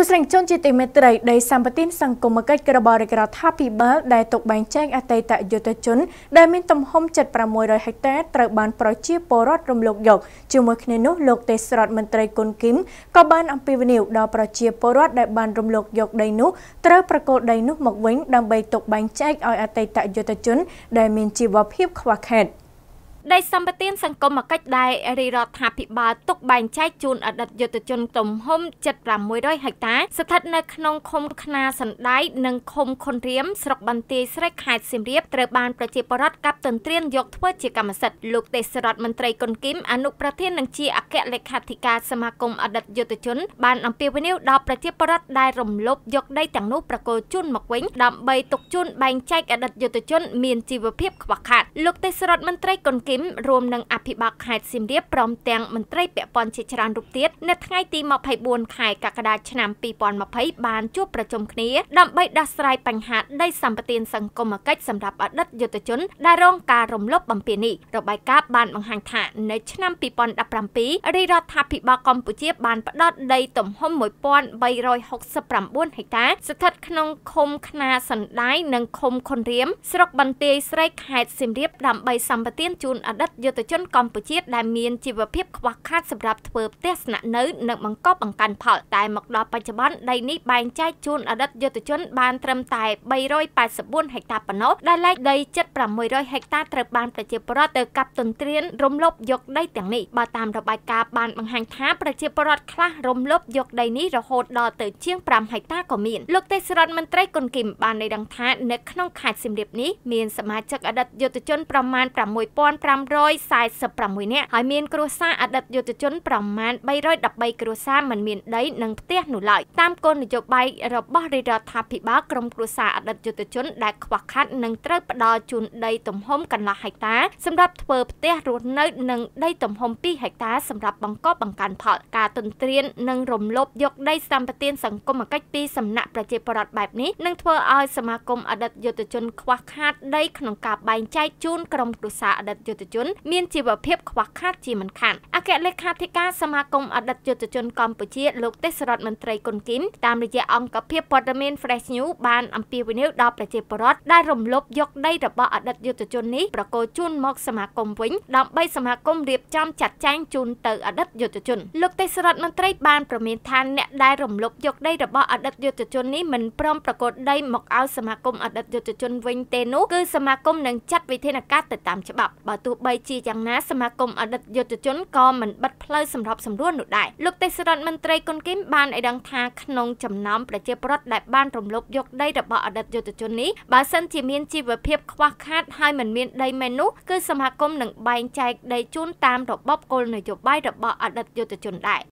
ទស្សនិកជនជាទីមេត្រីដីសម្បត្តិសង្គមគិច្ចរបស់រាជរដ្ឋាភិបាលដែលទុកបែងចែកអតីតយុទ្ធជន ដែលមានទំហំ7600ហិកតាត្រូវបានប្រជាពលរដ្ឋរំលោភយកជាមួយគ្នានោះលោកទេសរដ្ឋមន្ត្រីគុនគឹមក៏បានអំពាវនាវដល់ប្រជាពលរដ្ឋដែលបានរំលោភយកដីនោះត្រូវប្រគល់ដីនោះមកវិញដើម្បីទុកបែងចែកឲ្យអតីតយុទ្ធជន ដែលមានជីវភាពខ្វះខាត។ដីសម្បទានសង្គមកិច្ចដែលរាជរដ្ឋាភិបាលទុកបែងចែកជូនអតីតយុទ្ធជនទំហំ7600ហិកតា ស្ថិតនៅក្នុងឃុំខ្នាសណ្ដែកនិងឃុំខុនរៀមស្រុកបន្ទាយស្រីខេត្តសៀមរាបត្រូវបានប្រជាពលរដ្ឋកាប់ទន្ទ្រានយកធ្វើជាកម្មសិទ្ធិលោកទេសរដ្ឋមន្ត្រីគុនគីមអនុប្រធាននិងជាអគ្គលេខាធិការសមាគមអតីតយុទ្ធជនបានអំពាវនាវដល់ប្រជាពលរដ្ឋដែលរំលោភយកដីទាំងនោះប្រគល់ជូនមកវិញដើម្បីទុកជូនបែងចែកអតីតយុទ្ធជន មានជីវភាពខ្វះខាតលោកទេសរដ្ឋមន្ត្រីគុនគីមមរួមនឹងអភិបាលខេត្តសៀមរាបព្រមទាំងមន្ត្រីពាក់ព័ន្ធជាច្រើនរូបទៀតនៅថ្ងៃទី24ខែកក្កដាឆ្នាំ2020បានជួបប្រជុំគ្នាដើម្បីដោះស្រាយបញ្ហាដីសម្បទានសង្គមកិច្ចសម្រាប់អតីតយុទ្ធជនដែលរងការរំលោភបំពាននេះរបាយការណ៍បានបង្ហាញថានៅឆ្នាំ2017រាជរដ្ឋាភិបាលកម្ពុជា បានផ្ដោតដីទំហំ1369ហិកតាស្ថិតក្នុងឃុំខ្នាសណ្ដាយនិងឃុំខុនរៀមស្រុកបន្ទាយស្រីខេត្តសៀមរាបដើម្បីសម្បទានជូនអតីតយុទ្ធជនកម្ពុជាដែលមានជីវភាពខ្វះខាតសម្រាប់ធ្វើផ្ទះស្នាក់នៅនិងបង្កប់បង្កាន់ផលតែមកដល់បច្ចុប្បន្នដីនេះបែងចែកជូនអតីតយុទ្ធជនបានត្រឹមតែ384ហិកតាប៉ុណ្ណោះដែលលេខដីជិត600ហិកតាត្រូវបានប្រជាពលរដ្ឋទៅកាប់ទន្ទ្រានរំលោភយកដីទាំងនេះបើតាមរបាយការណ៍បានបង្ហាញថាប្រជាពលរដ្ឋខ្លះរំលោភយកដីនេះរហូតដល់ទៅជាង5ហិកតាក៏មានលោកទេសរដ្ឋមន្ត្រីគុនគីមបានឲ្យដឹងថានៅក្នុងខេត្តសៀមរាបនេះមានសមាជិកអតីតយុទ្ធជនប្រមាណ6500 2546នាក់ហើយមានគ្រួសារអតីតយុទ្ធជនប្រមាណ313គ្រួសារមិនមានដីនិងផ្ទះនោះឡើយតាមគោលនយោបាយរបស់រាជរដ្ឋាភិបាលក្រមគ្រួសារអតីតយុទ្ធជន ដែលខ្វះខាតនឹងត្រូវផ្ដល់ជូនដីទំហំកន្លះហិកតា សម្រាប់ធ្វើផ្ទះរស់នៅនិងដី ទំហំ2ហិកតាសម្រាប់បង្កបង្កើនផលការទន្ទ្រាននិងរំលោភយកដីសម្បត្តិសង្គមកិច្ចពីសំណាក់ប្រជាពលរដ្ឋបែបនេះនឹងធ្វើឲ្យសមាគមអតីតយុទ្ធជនខ្វះខាតដីក្នុងការបែងចែកជូនក្រមគ្រួសារអតីតយុទ្ធទ្ធជនមានជីវភាពខ្វះខាតជាមិនខានអគ្គលេខាធិការសមាគមអតីតយុទ្ធជនកម្ពុជាលោកទេសរដ្ឋមន្ត្រីគុនគីមតាមរយៈអង្គភាពព័ត៌មាន Fresh News បាន អំពាវនាវដល់ប្រជាពលរដ្ឋដែលរំលោភយកដីរបស់អតីតយុទ្ធជននេះប្រកល់ជូនមក សមាគមវិញដើម្បីសមាគមរៀបចំចាត់ចែងជូនទៅអតីតយុទ្ធជនលោកទេសរដ្ឋមន្ត្រីបានប្រមានថាអ្នកដែលរំលោភយកដីរបស់អតីតយុទ្ធជននេះមិនព្រមប្រកល់ដីមកឲ្យសមាគមអតីតយុទ្ធជនវិញទេនោះគឺសមាគមនឹងចាត់វិធានការទៅតាមច្បាប់បើទទោះបីជាយ៉ាងណាសមាគមអតីតយុទ្ធជនក៏មិនបិទផ្លូវសម្របសម្រួលនោះដែរលោកទេសរដ្ឋមន្ត្រីគុនគីមបានឲ្យដឹងថាក្នុងចំណោមប្រជាពលរដ្ឋដែលបានរំលោភយកដីរបស់អតីតយុទ្ធជននេះបើសិនជាមានជីវភាពខ្វះខាតហើយមិនមានដីមែននោះគឺសមាគមនឹងបែងចែកដីជូនតាមរបបគោលនយោបាយរបស់អតីតយុទ្ធជនដែរ